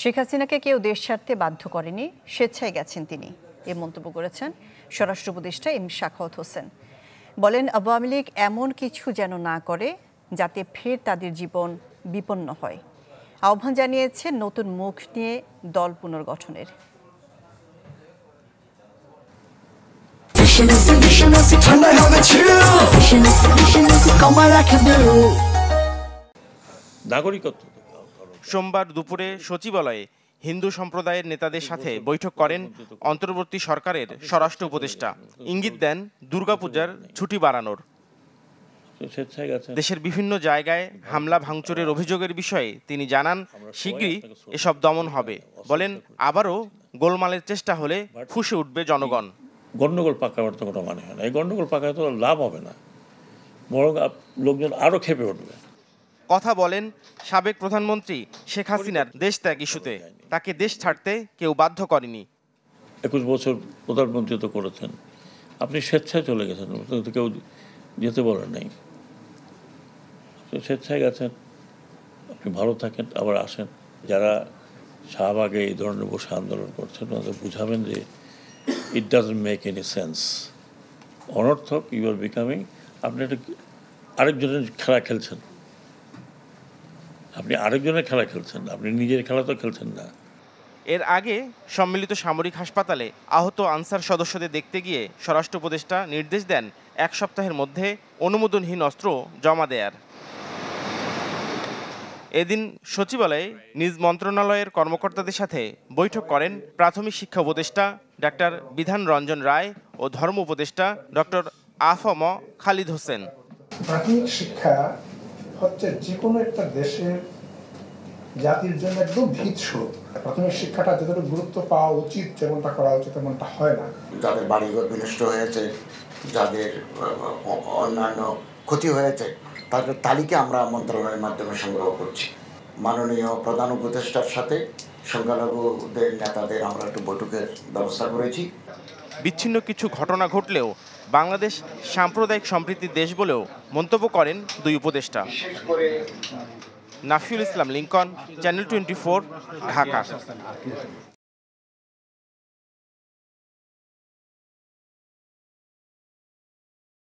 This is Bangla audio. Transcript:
শেখ হাসিনাকে কেউ দেশ ছাড়তে বাধ্য করেনি স্বেচ্ছায় গেছেন তিনি এ মন্তব্য করেছেন স্বরাষ্ট্র উপদেষ্টা এম শাখাওত হোসেন বলেন আওয়ামী লীগ এমন কিছু যেন না করে যাতে ফের তাদের জীবন বিপন্ন হয় আহ্বান জানিয়েছে নতুন মুখ নিয়ে দল পুনর্গঠনের নাগরিকত্ব সোমবার দুপুরে সচিবালয়ে হিন্দু সম্প্রদায়ের নেতাদের সাথে বৈঠক করেন অন্তর্বর্তী সরকারের স্বরাষ্ট্র উপদেষ্টা ইঙ্গিত দেন দুর্গাপূজার ছুটি বাড়ানোর দেশের বিভিন্ন জায়গায় হামলা ভাঙচুরের অভিযোগের বিষয়ে তিনি জানান শীঘ্রই এসব দমন হবে বলেন আবারও গোলমালের চেষ্টা হলে ফুসে উঠবে জনগণ গণ্ডগোল পাকাবার তো কোনো মানে হয় না এই গণ্ডগোল পাকায় তো লাভ হবে না বরং লোকজন আরও খেপে উঠবে কথা বলেন সাবেক প্রধানমন্ত্রী শেখ হাসিনার দেশ ত্যাগ ইস্যুতে তাকে দেশ ছাড়তে কেউ বাধ্য করেনি একুশ বছর প্রধানমন্ত্রী তো করেছেন আপনি স্বেচ্ছায় চলে গেছেন কেউ যেতে বলে নাই স্বেচ্ছায় গেছেন আপনি ভালো থাকেন আবার আসেন যারা শাহবাগে এই ধরনের বসে আন্দোলন করছেন তাদের বুঝাবেন যে it does make any sense অনর্থক ইউ আর বিকামিং আপনি একটা আরেকজনের খেলা খেলছেন আপনি আরেকজনের খেলা খেলছেন আপনি নিজের খেলা তো খেলছেন না এর আগে সম্মিলিত সামরিক হাসপাতালে আহত আনসার সদস্যদের দেখতে গিয়ে স্বরাষ্ট্র উপদেষ্টা নির্দেশ দেন এক সপ্তাহের মধ্যে অনুমোদনহীন অস্ত্র জমা দেয়ার এদিন সচিবালয়ে নিজ মন্ত্রণালয়ের কর্মকর্তাদের সাথে বৈঠক করেন প্রাথমিক শিক্ষা উপদেষ্টা ডাক্তার বিধান রঞ্জন রায় ও ধর্ম উপদেষ্টা ডক্টর আফম খালিদ হোসেন প্রাথমিক শিক্ষা হচ্ছে যে কোনো একটা দেশের জাতির জন্য একদম ভিত প্রাথমিক শিক্ষাটা যতটুকু গুরুত্ব পাওয়া উচিত যেমনটা করা উচিত তেমনটা হয় না যাদের বাড়িঘর বিনষ্ট হয়েছে যাদের অন্যান্য ক্ষতি হয়েছে তাদের তালিকা আমরা মন্ত্রণালয়ের মাধ্যমে সংগ্রহ করছি মাননীয় প্রধান উপদেষ্টার সাথে সংখ্যালঘুদের নেতাদের আমরা একটু বৈঠকের ব্যবস্থা করেছি বিচ্ছিন্ন কিছু ঘটনা ঘটলেও বাংলাদেশ সাম্প্রদায়িক সম্প্রীতির দেশ বলেও মন্তব্য করেন দুই উপদেষ্টা নাফিউল ইসলাম লিঙ্কন চ্যানেল টোয়েন্টি ঢাকা